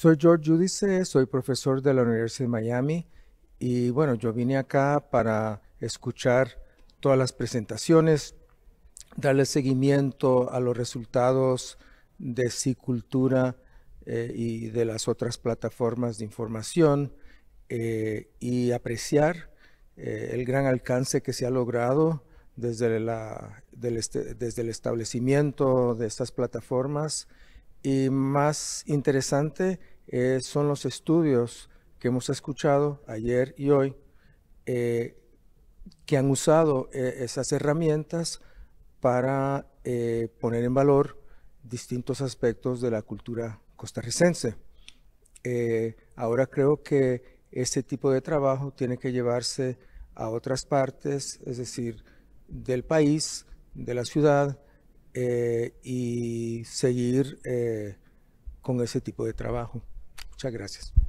Soy George Judice, soy profesor de la Universidad de Miami y bueno, yo vine acá para escuchar todas las presentaciones, darle seguimiento a los resultados de Cicultura eh, y de las otras plataformas de información eh, y apreciar eh, el gran alcance que se ha logrado desde, este, desde el establecimiento de estas plataformas y más interesante eh, son los estudios que hemos escuchado ayer y hoy eh, que han usado eh, esas herramientas para poner en valor distintos aspectos de la cultura costarricense. ahora creo que este tipo de trabajo tiene que llevarse a otras partes, es decir, del país, de la ciudad, eh, y seguir eh, con ese tipo de trabajo. Muchas gracias.